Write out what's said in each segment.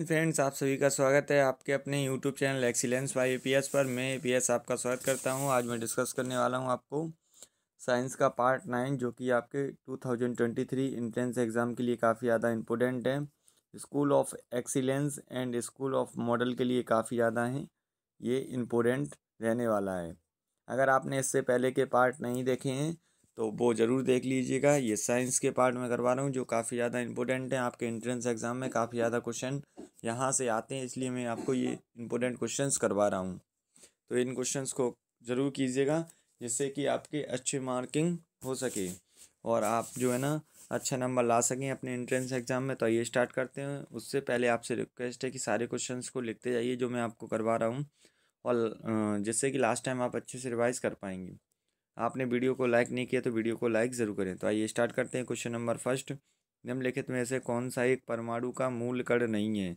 friends आप सभी का स्वागत है आपके अपने YouTube channel excellence P S पर मैं एस आपका स्वागत करता हूं आज मैं डिस्कस करने वाला हूं आपको साइंस का पार्ट नाइन जो कि आपके two thousand twenty three entrance exam के लिए काफ़ी ज़्यादा इम्पोर्टेंट है school of excellence and school of model के लिए काफ़ी ज़्यादा हैं ये इम्पोर्टेंट रहने वाला है अगर आपने इससे पहले के पार्ट नहीं देखे हैं तो वो ज़रूर देख लीजिएगा ये साइंस के पार्ट में करवा रहा हूँ जो काफ़ी ज़्यादा इंपॉर्टेंट है आपके एंट्रेंस एग्ज़ाम में काफ़ी ज़्यादा क्वेश्चन यहाँ से आते हैं इसलिए मैं आपको ये इम्पोर्टेंट क्वेश्चंस करवा रहा हूँ तो इन क्वेश्चंस को ज़रूर कीजिएगा जिससे कि आपके अच्छे मार्किंग हो सके और आप जो है ना अच्छा नंबर ला सकें अपने एंट्रेंस एग्ज़ाम में तो ये स्टार्ट करते हैं उससे पहले आपसे रिक्वेस्ट है कि सारे क्वेश्चन को लिखते जाइए जो मैं आपको करवा रहा हूँ और जिससे कि लास्ट टाइम आप अच्छे से रिवाइज़ कर पाएंगे आपने वीडियो को लाइक नहीं किया तो वीडियो को लाइक ज़रूर करें तो आइए स्टार्ट करते हैं क्वेश्चन नंबर फर्स्ट निम्नलिखित में से कौन सा एक परमाणु का मूल कण नहीं है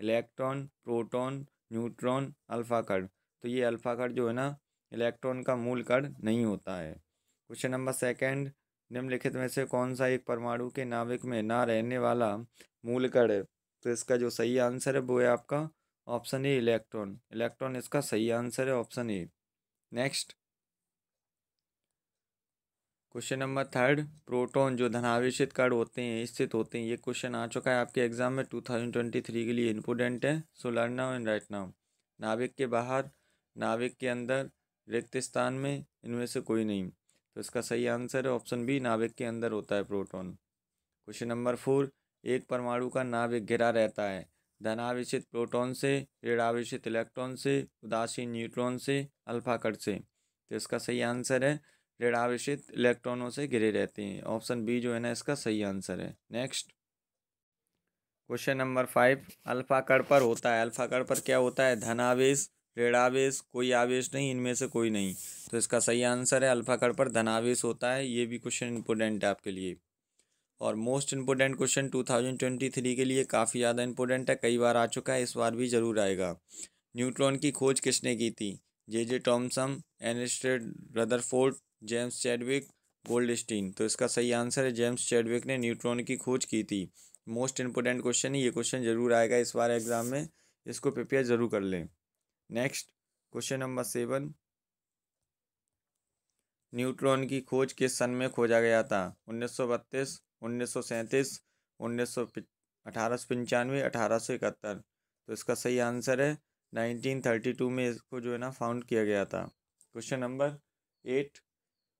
इलेक्ट्रॉन प्रोटॉन न्यूट्रॉन अल्फा कण तो ये अल्फा कण जो है ना इलेक्ट्रॉन का मूल कण नहीं होता है क्वेश्चन नंबर सेकंड निम्नलिखित में से कौन सा एक परमाणु के नाभिक में ना रहने वाला मूल कण है तो इसका जो सही आंसर है वो है आपका ऑप्शन ए इलेक्ट्रॉन इलेक्ट्रॉन इसका सही आंसर है option A next question number third proton जो धनावेश कण होते हैं स्थित होते हैं ये क्वेश्चन आ चुका है आपके एग्जाम में टू थाउजेंड ट्वेंटी थ्री के लिए इम्पोर्टेंट है so learn now and right now नाविक के बाहर नाविक के अंदर रिक्त स्थान में इनमें से कोई नहीं तो इसका सही आंसर है ऑप्शन बी नाविक के अंदर होता है प्रोटोन क्वेश्चन नंबर फोर एक परमाणु का नाविक घिरा रहता है धनावेश प्रोटोन से ऋणावेशित इलेक्ट्रॉन से उदासीन न्यूट्रॉन से अल्फाकट से तो इसका सही आंसर है ऋणावेशित इलेक्ट्रॉनों से घिरे रहते हैं ऑप्शन बी जो है ना इसका सही आंसर है next question number five alpha कड़ पर होता है अल्फा कड़ पर क्या होता है धनावेश ऋणावेश कोई आवेश नहीं इनमें से कोई नहीं तो इसका सही आंसर है अल्फा कड़ पर धनावेश होता है ये भी क्वेश्चन इंपोर्टेंट है आपके लिए और most important question two thousand twenty three के लिए काफ़ी ज़्यादा इंपोर्टेंट है कई बार आ चुका है इस बार भी ज़रूर आएगा न्यूट्रॉन की खोज किसने की थी जे जे टॉमसम एनस्टेड रदरफोर्ड जेम्स चैडविक गोल्डस्टीन तो इसका सही आंसर है जेम्स चैडविक ने न्यूट्रॉन की खोज की थी मोस्ट इंपोर्टेंट क्वेश्चन है ये क्वेश्चन जरूर आएगा इस बार एग्जाम में इसको प्रिपेयर जरूर कर लें next question number seven neutron की खोज किस सन में खोजा गया था उन्नीस सौ बत्तीस उन्नीस सौ सैंतीस उन्नीस सौ अठारह सौ पंचानवे अठारह सौ इकहत्तर तो इसका सही आंसर है नाइनटीन थर्टी टू में इसको जो है ना फाउंड किया गया था क्वेश्चन नंबर एट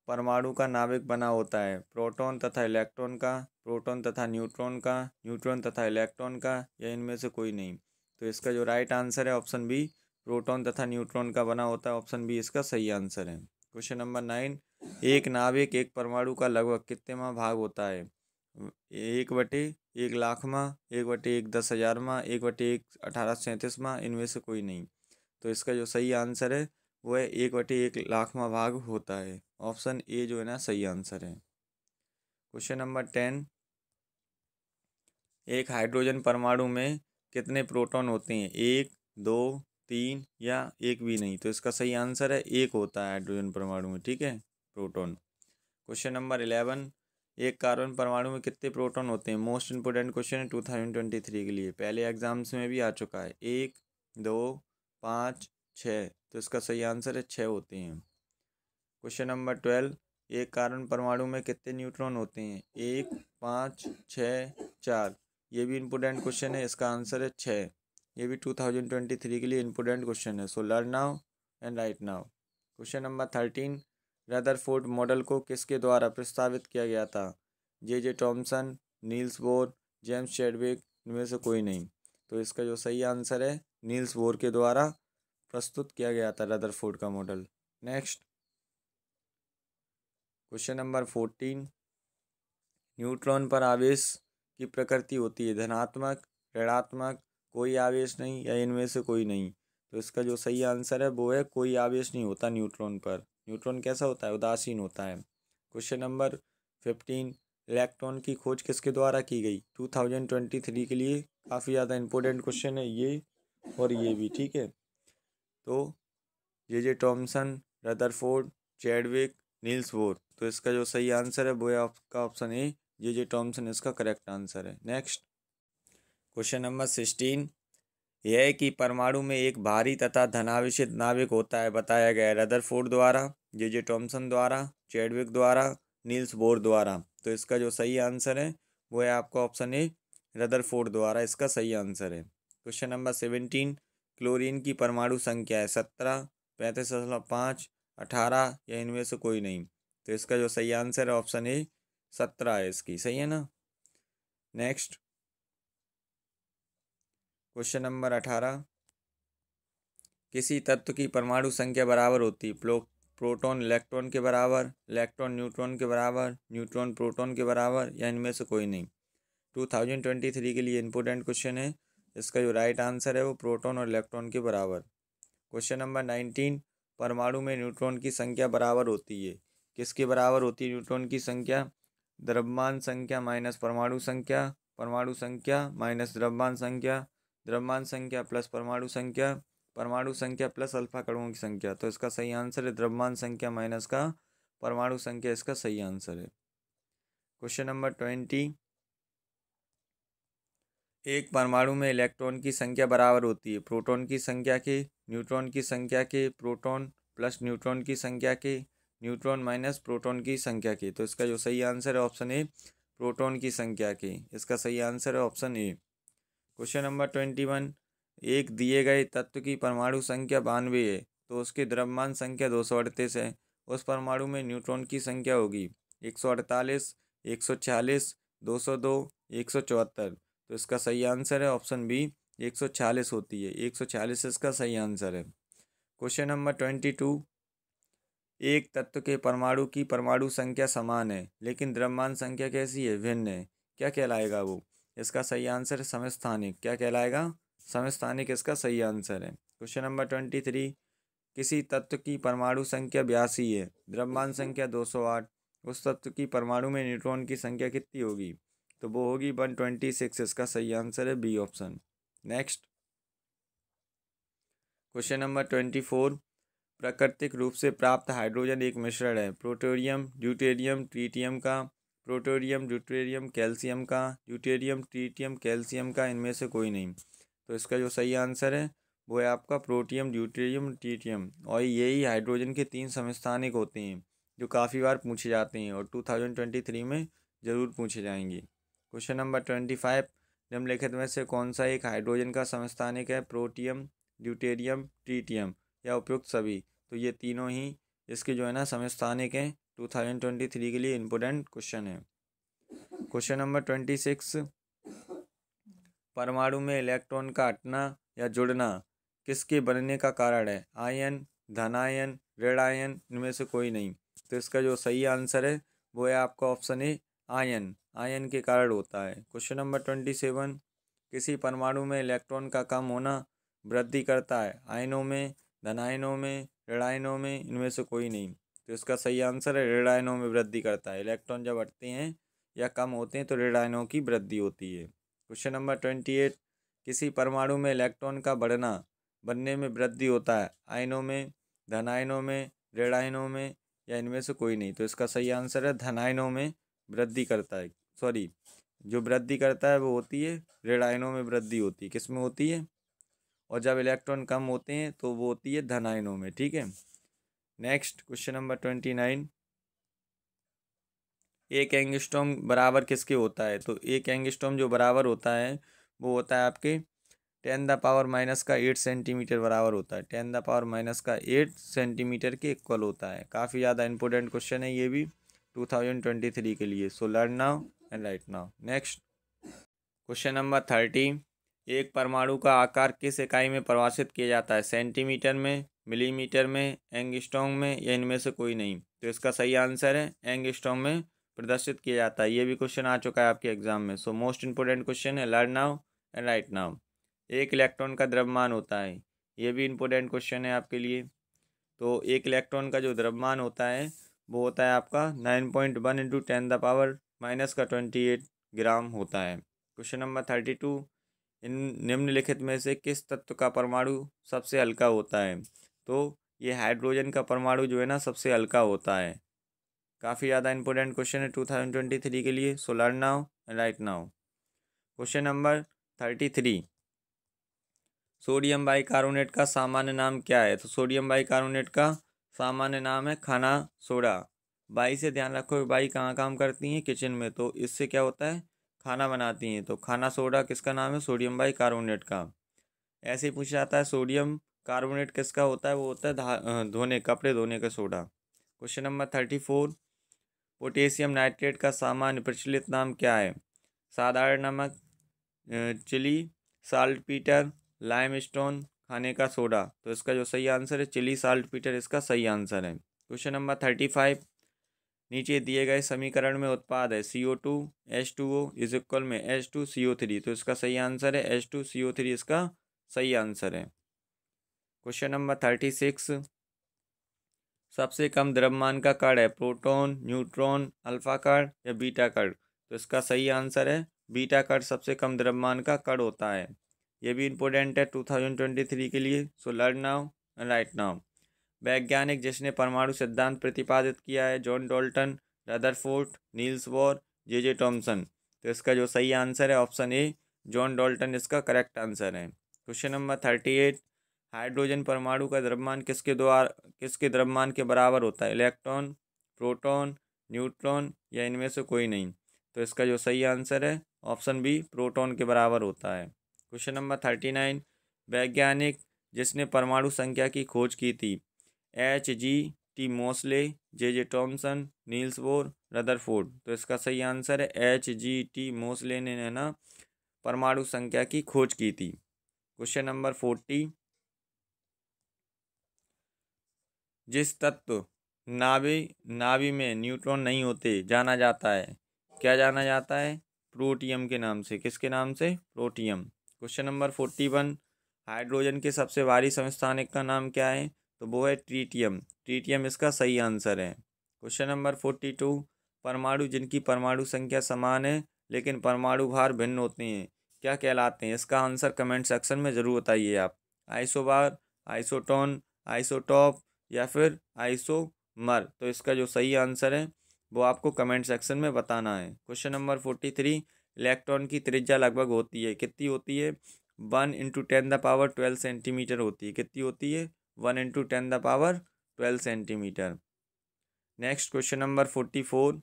परमाणु का नाभिक बना होता है प्रोटॉन तथा इलेक्ट्रॉन का प्रोटॉन तथा न्यूट्रॉन का न्यूट्रॉन तथा इलेक्ट्रॉन का या इनमें से कोई नहीं तो इसका जो राइट आंसर है ऑप्शन बी प्रोटॉन तथा न्यूट्रॉन का बना होता है ऑप्शन बी इसका सही आंसर है क्वेश्चन नंबर नाइन एक नाभिक एक परमाणु का लगभग कितनेवा भाग होता है एक बटे एक लाखवा एक बटे एक दस हजारवा एक बटे एक अठारह सैंतीसवा इनमें से कोई नहीं तो इसका जो सही आंसर है वह एक बटे एक लाखवा भाग होता है ऑप्शन ए जो है ना सही आंसर है क्वेश्चन नंबर टेन एक हाइड्रोजन परमाणु में कितने प्रोटॉन होते हैं एक दो तीन या एक भी नहीं तो इसका सही आंसर है एक होता है हाइड्रोजन परमाणु में ठीक है प्रोटॉन क्वेश्चन नंबर इलेवन एक कार्बन परमाणु में कितने प्रोटॉन होते हैं मोस्ट इंपोर्टेंट क्वेश्चन है टू थाउजेंड ट्वेंटी थ्री के लिए पहले एग्जाम्स में भी आ चुका है एक दो पाँच छः तो इसका सही आंसर है छः होते हैं क्वेश्चन नंबर ट्वेल्व एक कार्बन परमाणु में कितने न्यूट्रॉन होते हैं एक पाँच छः चार ये भी इम्पोर्टेंट क्वेश्चन है इसका आंसर है छः ये भी टू थाउजेंड ट्वेंटी थ्री के लिए इम्पोर्टेंट क्वेश्चन है so learn now and right now question number thirteen Ford model को किसके द्वारा प्रस्तावित किया गया था J J Thomson Niels Bohr James Chadwick इनमें से कोई नहीं तो इसका जो सही आंसर है नील्स बोर के द्वारा प्रस्तुत किया गया था रदर फोर्ड का model next question number fourteen neutron पर आवेश की प्रकृति होती है धनात्मक ऋणात्मक कोई आवेश नहीं या इनमें से कोई नहीं तो इसका जो सही आंसर है वो है कोई आवेश नहीं होता न्यूट्रॉन पर न्यूट्रॉन कैसा होता है उदासीन होता है क्वेश्चन नंबर फिफ्टीन इलेक्ट्रॉन की खोज किसके द्वारा की गई टू थाउजेंड ट्वेंटी थ्री के लिए काफ़ी ज़्यादा इंपॉर्टेंट क्वेश्चन है ये और ये भी ठीक है तो J J Thomson Rutherford Chadwick Niels Bohr तो इसका जो सही आंसर है वो है आपका option A J J Thomson इसका करेक्ट आंसर है नेक्स्ट क्वेश्चन नंबर सिक्सटीन यह है कि परमाणु में एक भारी तथा धनाविषित नाविक होता है बताया गया रदरफोर्ड द्वारा जे जे टॉमसन द्वारा चैडविक द्वारा नील्स बोर द्वारा तो इसका जो सही आंसर है वो है आपका ऑप्शन ए रदरफोर्ड द्वारा इसका सही आंसर है क्वेश्चन नंबर सेवेंटीन क्लोरीन की परमाणु संख्या है सत्रह पैंतीस दशमलव पाँच अठारह या इनमें से कोई नहीं तो इसका जो सही आंसर है ऑप्शन ए सत्रह है इसकी सही है ना नेक्स्ट क्वेश्चन नंबर अठारह किसी तत्व की परमाणु संख्या बराबर होती प्रो प्रोटॉन इलेक्ट्रॉन के बराबर इलेक्ट्रॉन न्यूट्रॉन के बराबर न्यूट्रॉन प्रोटॉन के बराबर या इनमें से कोई नहीं टू थाउजेंड ट्वेंटी थ्री के लिए इम्पोर्टेंट क्वेश्चन है इसका जो राइट आंसर है वो प्रोटॉन और इलेक्ट्रॉन के बराबर क्वेश्चन नंबर नाइनटीन परमाणु में न्यूट्रॉन की संख्या बराबर होती है किसके बराबर होती है न्यूट्रॉन की संख्या द्रव्यमान संख्या माइनस परमाणु संख्या परमाणु संख्या माइनस द्रव्यमान संख्या द्रव्यमान संख्या प्लस परमाणु संख्या परमाणु संख्या प्लस अल्फा कणुओं की संख्या तो इसका सही आंसर है द्रव्यमान संख्या माइनस का परमाणु संख्या इसका सही आंसर है क्वेश्चन नंबर ट्वेंटी एक परमाणु में इलेक्ट्रॉन की संख्या बराबर होती है प्रोटॉन की संख्या के न्यूट्रॉन की संख्या के प्रोटॉन प्लस न्यूट्रॉन की संख्या के न्यूट्रॉन माइनस प्रोटॉन की संख्या के तो इसका जो सही आंसर है ऑप्शन ए प्रोटॉन की संख्या के इसका सही आंसर है option A question number twenty one एक दिए गए तत्व की परमाणु संख्या बानवे है तो उसके द्रव्यमान संख्या दो सौ अड़तीस है उस परमाणु में न्यूट्रॉन की संख्या होगी एक सौ अड़तालीस एक सौ छियालीस दो सौ दो एक सौ चौहत्तर तो इसका सही आंसर है ऑप्शन बी छियालीस होती है छियालीस इसका सही आंसर है क्वेश्चन नंबर ट्वेंटी टू एक तत्व के परमाणु की परमाणु संख्या समान है लेकिन द्रव्यमान संख्या कैसी है भिन्न है क्या कहलाएगा वो इसका सही आंसर है समस्थानिक क्या कहलाएगा समस्थानिक इसका सही आंसर है क्वेश्चन नंबर ट्वेंटी थ्री किसी तत्व की परमाणु संख्या बयासी है द्रव्यमान संख्या दो सौ आठ उस तत्व की परमाणु में न्यूट्रॉन की संख्या कितनी होगी तो वो होगी वन ट्वेंटी सिक्स इसका सही आंसर है B option next question number twenty four प्राकृतिक रूप से प्राप्त हाइड्रोजन एक मिश्रण है प्रोटोरियम ड्यूटेरियम ट्रीटियम का प्रोटोरियम ड्यूटेरियम कैल्शियम का ड्यूटेरियम ट्रीटियम कैल्शियम का इनमें से कोई नहीं तो इसका जो सही आंसर है वो है आपका प्रोटियम ड्यूटेरियम ट्रीटियम और यही हाइड्रोजन के तीन समस्थानिक होते हैं जो काफ़ी बार पूछे जाते हैं और टू थाउजेंड ट्वेंटी थ्री में ज़रूर पूछे जाएंगे क्वेश्चन नंबर ट्वेंटी फाइव निम्नलिखित में से कौन सा एक हाइड्रोजन का संस्थानिक है प्रोटियम ड्यूटेरियम ट्रीटियम या उपयुक्त सभी तो ये तीनों ही इसके जो है ना संस्थानिक हैं टू थाउजेंड ट्वेंटी थ्री के लिए इम्पोर्टेंट क्वेश्चन है क्वेश्चन नंबर ट्वेंटी सिक्स परमाणु में इलेक्ट्रॉन का हटना या जुड़ना किसके बनने का कारण है आयन धनायन ऋण आयन इनमें से कोई नहीं तो इसका जो सही आंसर है वो है आपका ऑप्शन ए आयन आयन के कारण होता है क्वेश्चन नंबर ट्वेंटी सेवन किसी परमाणु में इलेक्ट्रॉन का कम होना वृद्धि करता है आयनों में धनायनों में ऋणायनों में इनमें से कोई नहीं तो इसका सही आंसर है ऋणायनों में वृद्धि करता है इलेक्ट्रॉन जब हटते हैं या कम होते हैं तो ऋणायनों की वृद्धि होती है क्वेश्चन नंबर ट्वेंटी एट किसी परमाणु में इलेक्ट्रॉन का बढ़ना बनने में वृद्धि होता है आयनों में धनायनों में ऋणायनों में या इनमें से कोई नहीं तो इसका सही आंसर है धनायनों में वृद्धि करता है सॉरी जो वृद्धि करता है वो होती है रेड आयनों में वृद्धि होती है किस में होती है और जब इलेक्ट्रॉन कम होते हैं तो वो होती है धन आयनों में ठीक है next question number twenty nine एक एंगस्टोम बराबर किसके होता है तो एक एंगस्टोम जो बराबर होता है वो होता है आपके टेन द पावर माइनस का एट सेंटीमीटर बराबर होता है टेन द पावर माइनस का एट सेंटीमीटर के इक्वल होता है काफ़ी ज़्यादा इंपॉर्टेंट क्वेश्चन है ये भी टू थाउजेंड ट्वेंटी थ्री के लिए so learn now right now next question number thirty एक परमाणु का आकार किस इकाई में परिभाषित किया जाता है सेंटीमीटर में मिलीमीटर में एंगस्टोंग में या इनमें से कोई नहीं तो इसका सही आंसर है एंगस्टोंग में प्रदर्शित किया जाता है ये भी क्वेश्चन आ चुका है आपके एग्जाम में सो मोस्ट इंपोर्टेंट क्वेश्चन है learn now and right now एक इलेक्ट्रॉन का द्रव्यमान होता है ये भी इंपॉर्टेंट क्वेश्चन है आपके लिए तो एक इलेक्ट्रॉन का जो द्रव्यमान होता है वो होता है आपका nine point one into ten the power minus का ट्वेंटी एट ग्राम होता है क्वेश्चन नंबर थर्टी टू इन निम्नलिखित में से किस तत्व का परमाणु सबसे हल्का होता है तो ये हाइड्रोजन का परमाणु जो है ना सबसे हल्का होता है काफ़ी ज़्यादा इंपॉर्टेंट क्वेश्चन है टू थाउजेंड ट्वेंटी थ्री के लिए so learn now right now question number thirty three sodium bicarbonate का सामान्य नाम क्या है तो सोडियम बाइकार्बोनेट का सामान्य नाम है खाना सोडा बाई से ध्यान रखो कि बाई कहाँ काम करती हैं किचन में तो इससे क्या होता है खाना बनाती हैं तो खाना सोडा किसका नाम है सोडियम बाई कार्बोनेट का ऐसे ही पूछा जाता है सोडियम कार्बोनेट किसका होता है वो होता है धोने कपड़े धोने का soda question number thirty four potassium nitrate का सामान्य प्रचलित नाम क्या है साधारण नमक Chile saltpetre limestone खाने का सोडा तो इसका जो सही आंसर है चिली साल्ट पीटर इसका सही आंसर है क्वेश्चन नंबर थर्टी फाइव नीचे दिए गए समीकरण में उत्पाद है C O two H two O is equal में H two C O three तो इसका सही आंसर है H two C O three इसका सही आंसर है क्वेश्चन नंबर थर्टी सिक्स सबसे कम द्रव्यमान का कण है प्रोटॉन, न्यूट्रॉन अल्फा कण या बीटा कण तो इसका सही आंसर है बीटा कण सबसे कम द्रव्यमान का कण होता है ये भी इम्पोर्टेंट है टू थाउजेंड ट्वेंटी थ्री के लिए so learn now and right now वैज्ञानिक जिसने परमाणु सिद्धांत प्रतिपादित किया है John Dalton Rutherford Niels Bohr J J Thomson तो इसका जो सही आंसर है ऑप्शन ए जॉन डोल्टन इसका करेक्ट आंसर है question number thirty eight hydrogen परमाणु का द्रव्यमान किसके द्वारा किसके द्रव्यमान के बराबर होता है इलेक्ट्रॉन प्रोटॉन न्यूट्रॉन या इनमें से कोई नहीं तो इसका जो सही आंसर है ऑप्शन बी प्रोटॉन के बराबर होता है क्वेश्चन नंबर थर्टी नाइन वैज्ञानिक जिसने परमाणु संख्या की खोज की थी H G T Moseley J J Thomson Niels Bohr Rutherford तो इसका सही आंसर है एच जी टी मोसले ने है ना परमाणु संख्या की खोज की थी क्वेश्चन नंबर फोर्टी जिस तत्व नाभि नाभि में न्यूट्रॉन नहीं होते जाना जाता है क्या जाना जाता है प्रोटियम के नाम से किसके नाम से protium question number forty one hydrogen के सबसे भारी संस्थानिक का नाम क्या है तो वो है ट्रीटियम ट्रीटियम इसका सही आंसर है क्वेश्चन नंबर फोर्टी टू परमाणु जिनकी परमाणु संख्या समान है लेकिन परमाणु भार भिन्न होते हैं क्या कहलाते हैं इसका आंसर कमेंट सेक्शन में ज़रूर बताइए आप आइसोबार आइसोटोन आइसोटॉप या फिर आइसोमर तो इसका जो सही आंसर है वो आपको कमेंट सेक्शन में बताना है question number forty three electron की त्रिज्या लगभग होती है कितनी होती है one into ten the power twelve centimetre होती है कितनी होती है one into ten the power twelve centimetre next question number forty four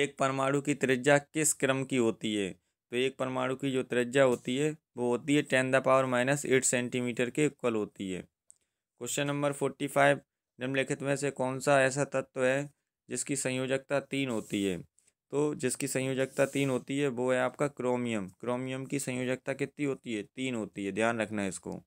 एक परमाणु की त्रिज्या किस क्रम की होती है तो एक परमाणु की जो त्रिज्या होती है वो होती है ten the power minus eight centimetre के इक्वल होती है क्वेश्चन नंबर फोर्टी फाइव निम्नलिखित में से कौन सा ऐसा तत्व है जिसकी संयोजकता तीन होती है तो जिसकी संयोजकता तीन होती है वो है आपका क्रोमियम क्रोमियम की संयोजकता कितनी होती है तीन होती है ध्यान रखना इसको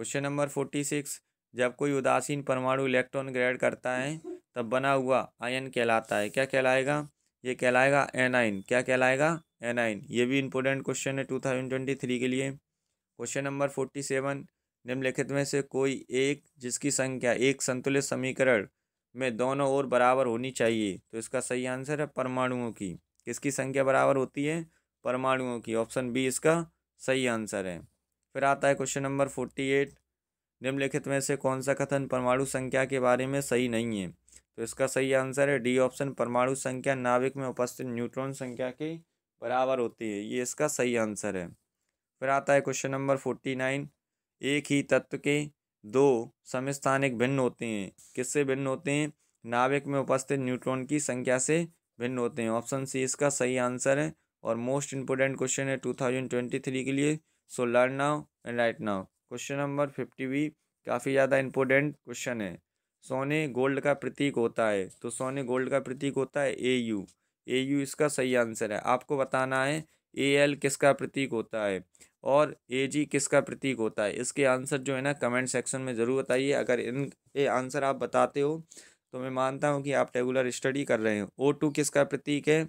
क्वेश्चन नंबर फोर्टी सिक्स जब कोई उदासीन परमाणु इलेक्ट्रॉन ग्रहण करता है तब बना हुआ आयन कहलाता है क्या कहलाएगा ये कहलाएगा एनाइन क्या कहलाएगा एनाइन ये भी इंपॉर्टेंट क्वेश्चन है टू थाउजेंड ट्वेंटी थ्री के लिए क्वेश्चन नंबर फोर्टी सेवन निम्नलिखित में से कोई एक जिसकी संख्या एक संतुलित समीकरण में दोनों ओर बराबर होनी चाहिए तो इसका सही आंसर है परमाणुओं की किसकी संख्या बराबर होती है परमाणुओं की ऑप्शन बी इसका सही आंसर है फिर आता है क्वेश्चन नंबर फोर्टी एट निम्नलिखित में से कौन सा कथन परमाणु संख्या के बारे में सही नहीं है तो इसका सही आंसर है डी ऑप्शन परमाणु संख्या नाविक में उपस्थित न्यूट्रॉन संख्या के बराबर होती है ये इसका सही आंसर है फिर आता है क्वेश्चन नंबर फोर्टी नाइन एक ही तत्व के दो समस्थानिक भिन्न होते हैं किससे भिन्न होते हैं नाविक में उपस्थित न्यूट्रॉन की संख्या से भिन्न होते हैं ऑप्शन सी इसका सही आंसर है और मोस्ट इंपोर्टेंट क्वेश्चन है टू थाउजेंड ट्वेंटी थ्री के लिए so learn now and right now question number fifty भी काफ़ी ज़्यादा इंपॉर्टेंट क्वेश्चन है सोने गोल्ड का प्रतीक होता है तो सोने गोल्ड का प्रतीक होता है ए यू ए यू इसका सही आंसर है आपको बताना है ए एल किसका प्रतीक होता है और ए जी किसका प्रतीक होता है इसके आंसर जो है ना कमेंट सेक्शन में ज़रूर बताइए अगर इन ये आंसर आप बताते हो तो मैं मानता हूँ कि आप रेगुलर स्टडी कर रहे हो ओ टू किसका प्रतीक है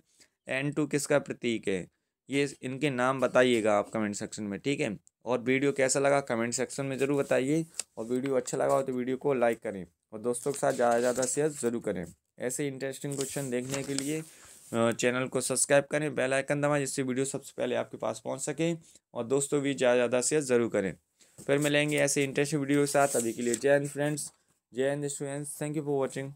एन टू किसका प्रतीक है ये इनके नाम बताइएगा आप कमेंट सेक्शन में ठीक है और वीडियो कैसा लगा कमेंट सेक्शन में ज़रूर बताइए और वीडियो अच्छा लगा हो तो वीडियो को लाइक करें और दोस्तों के साथ ज़्यादा ज़्यादा शेयर ज़रूर करें ऐसे इंटरेस्टिंग क्वेश्चन देखने के लिए चैनल को सब्सक्राइब करें बेल आइकन दबाएं जिससे वीडियो सबसे पहले आपके पास पहुंच सके और दोस्तों भी ज़्यादा ज़्यादा शेयर ज़रूर करें फिर मिलेंगे ऐसे इंटरेस्टिंग वीडियो के साथ अभी के लिए जय हिंद फ्रेंड्स जय Hind students thank you for watching